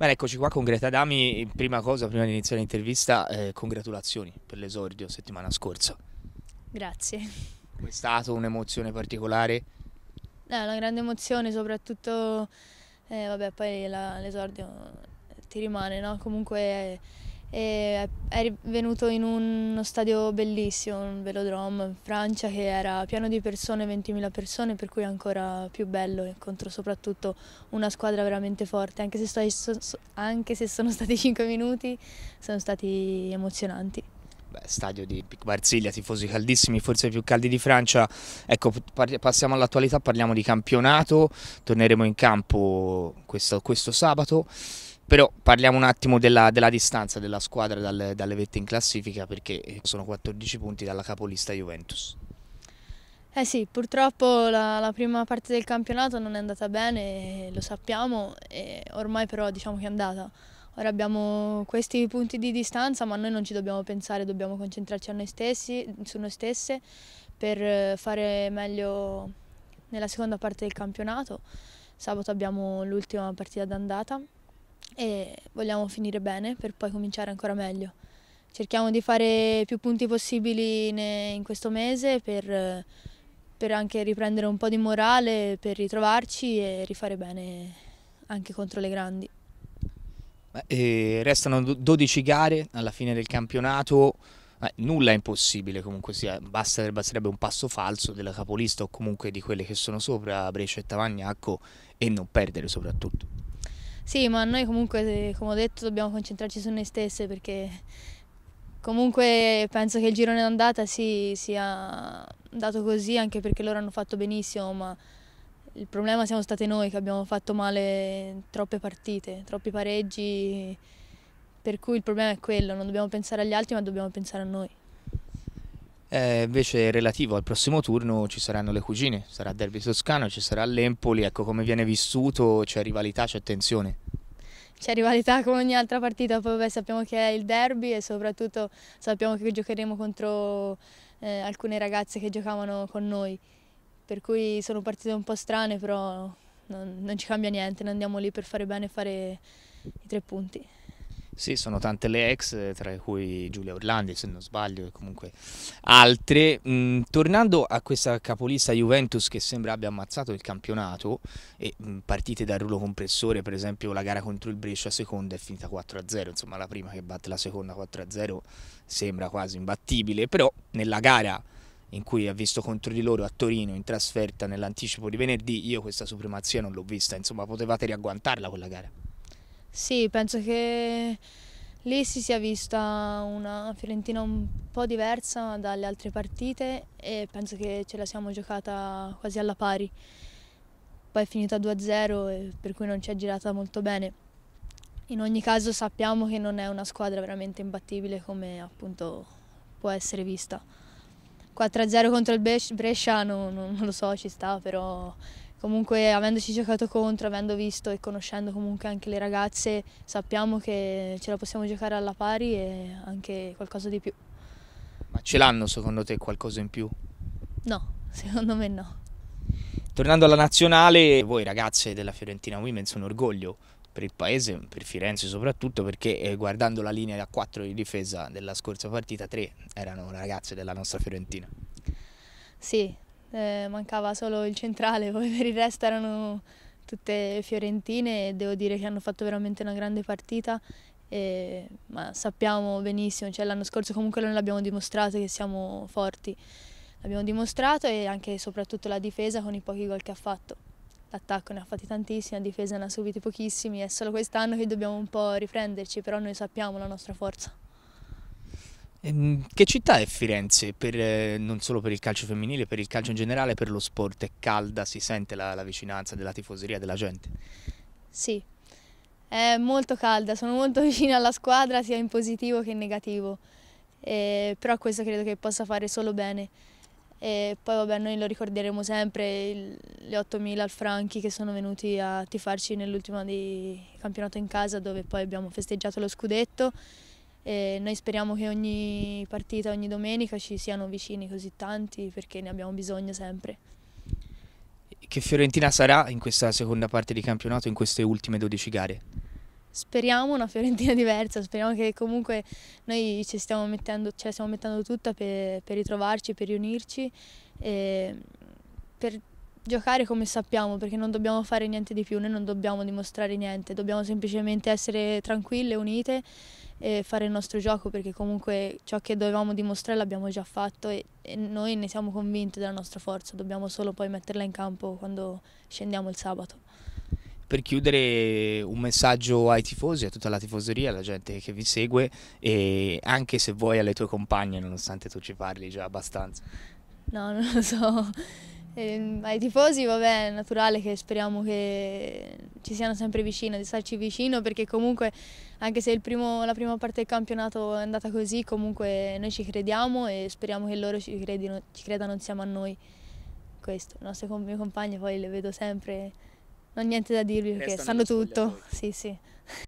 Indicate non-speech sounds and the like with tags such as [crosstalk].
Bene, eccoci qua con Greta Dami. Prima cosa, prima di iniziare l'intervista, eh, congratulazioni per l'esordio settimana scorsa. Grazie. È stata un'emozione particolare? Eh, una grande emozione, soprattutto, eh, vabbè, poi l'esordio eh, ti rimane, no? Comunque e è venuto in uno stadio bellissimo, un velodrome in Francia che era pieno di persone, 20.000 persone, per cui è ancora più bello incontro soprattutto una squadra veramente forte, anche se, sto, anche se sono [laughs] stati 5 minuti, sono stati emozionanti. Beh, stadio di Marsiglia, tifosi caldissimi, forse i più caldi di Francia. Ecco, passiamo all'attualità, parliamo di campionato, torneremo in campo questo, questo sabato. Però parliamo un attimo della, della distanza della squadra dal, dalle vette in classifica perché eh, sono 14 punti dalla capolista Juventus. Eh sì, purtroppo la, la prima parte del campionato non è andata bene, eh, lo sappiamo, e ormai però diciamo che è andata. Ora abbiamo questi punti di distanza, ma noi non ci dobbiamo pensare, dobbiamo concentrarci a noi stessi, su noi stesse per eh, fare meglio nella seconda parte del campionato. Sabato abbiamo l'ultima partita d'andata e vogliamo finire bene per poi cominciare ancora meglio. Cerchiamo di fare più punti possibili in questo mese per, per anche riprendere un po' di morale, per ritrovarci e rifare bene anche contro le grandi. E eh, restano 12 gare alla fine del campionato, eh, nulla è impossibile comunque sia, Basta, basterebbe un passo falso della capolista o comunque di quelle che sono sopra Brescia e Tavagnacco e non perdere soprattutto. Sì, ma noi comunque, come ho detto, dobbiamo concentrarci su noi stesse perché comunque penso che il girone d'andata sì, sia andato così anche perché loro hanno fatto benissimo, ma il problema siamo state noi che abbiamo fatto male troppe partite, troppi pareggi, per cui il problema è quello, non dobbiamo pensare agli altri ma dobbiamo pensare a noi. Eh, invece relativo al prossimo turno ci saranno le cugine, sarà Derby Toscano, ci sarà l'Empoli, ecco come viene vissuto, c'è rivalità, c'è tensione c'è rivalità come ogni altra partita, poi beh, sappiamo che è il derby e soprattutto sappiamo che giocheremo contro eh, alcune ragazze che giocavano con noi, per cui sono partite un po' strane però non, non ci cambia niente, noi andiamo lì per fare bene e fare i tre punti. Sì, sono tante le ex, tra cui Giulia Orlandi, se non sbaglio, e comunque altre. Mm, tornando a questa capolista Juventus che sembra abbia ammazzato il campionato, e mm, partite dal rullo compressore, per esempio la gara contro il Brescia seconda è finita 4-0, insomma la prima che batte la seconda 4-0 sembra quasi imbattibile, però nella gara in cui ha visto contro di loro a Torino in trasferta nell'anticipo di venerdì, io questa supremazia non l'ho vista, insomma potevate riagguantarla quella gara. Sì, penso che lì si sia vista una Fiorentina un po' diversa dalle altre partite e penso che ce la siamo giocata quasi alla pari. Poi è finita 2-0 per cui non ci è girata molto bene. In ogni caso sappiamo che non è una squadra veramente imbattibile come appunto può essere vista. 4-0 contro il Brescia no, non lo so, ci sta, però comunque avendoci giocato contro, avendo visto e conoscendo comunque anche le ragazze, sappiamo che ce la possiamo giocare alla pari e anche qualcosa di più. Ma ce l'hanno secondo te qualcosa in più? No, [laughs] secondo me no. Tornando alla nazionale, voi ragazze della Fiorentina Women's un orgoglio per il paese, per Firenze soprattutto, perché eh, guardando la linea da 4 di difesa della scorsa partita, 3 erano ragazze della nostra Fiorentina. Sì, eh, mancava solo il centrale, [laughs] poi per il resto erano tutte fiorentine e devo dire che hanno fatto veramente una grande partita. E, ma sappiamo benissimo, cioè, l'anno scorso comunque non l'abbiamo dimostrato che siamo forti, l'abbiamo dimostrato e anche e soprattutto la difesa con i pochi gol che ha fatto. L'attacco ne ha fatti tantissimi, la difesa ne ha subiti pochissimi, è solo quest'anno che dobbiamo un po' riprenderci, però noi sappiamo la nostra forza. Ehm, che città è Firenze, per, eh, non solo per il calcio femminile, per il calcio in generale, per lo sport? È calda, si sente la, la vicinanza della tifoseria, della gente? Sì, è molto calda, sono molto [laughs] vicina alla squadra sia in positivo che in negativo, eh, però questo credo che possa fare solo bene. E poi vabbè, noi lo ricorderemo sempre, il, le 8.000 al Franchi che sono venuti a tifarci nell'ultimo campionato in casa dove poi abbiamo festeggiato lo scudetto e noi speriamo che ogni partita, ogni domenica ci siano vicini così tanti perché ne abbiamo bisogno sempre. Che Fiorentina sarà in questa seconda parte di campionato, in queste ultime 12 gare? Speriamo una Fiorentina [laughs] diversa, speriamo che comunque noi ci stiamo mettendo, ce la stiamo mettendo tutta per, per ritrovarci, per riunirci, e per, Giocare come sappiamo, perché non dobbiamo fare niente di più, noi non dobbiamo dimostrare niente, dobbiamo semplicemente essere tranquille, unite e fare il nostro gioco, perché comunque ciò che dovevamo dimostrare l'abbiamo già fatto e, e noi ne siamo convinti della nostra forza, dobbiamo solo poi metterla in campo quando scendiamo il sabato. Per chiudere un messaggio ai tifosi, a tutta la tifoseria, alla gente che vi segue e anche se vuoi alle tue compagne, nonostante tu ci parli già abbastanza. No, non lo so. E mm, ai tifosi, vabbè, è naturale che speriamo che ci siano sempre vicino, di starci vicino, perché comunque, anche se primo, la prima parte del campionato è andata così, comunque noi ci crediamo e speriamo che loro ci, credino, ci credano insieme a noi. Questo, i nostri miei compagni poi le vedo sempre, non ho niente da dirvi perché sanno tutto. Sì, sì.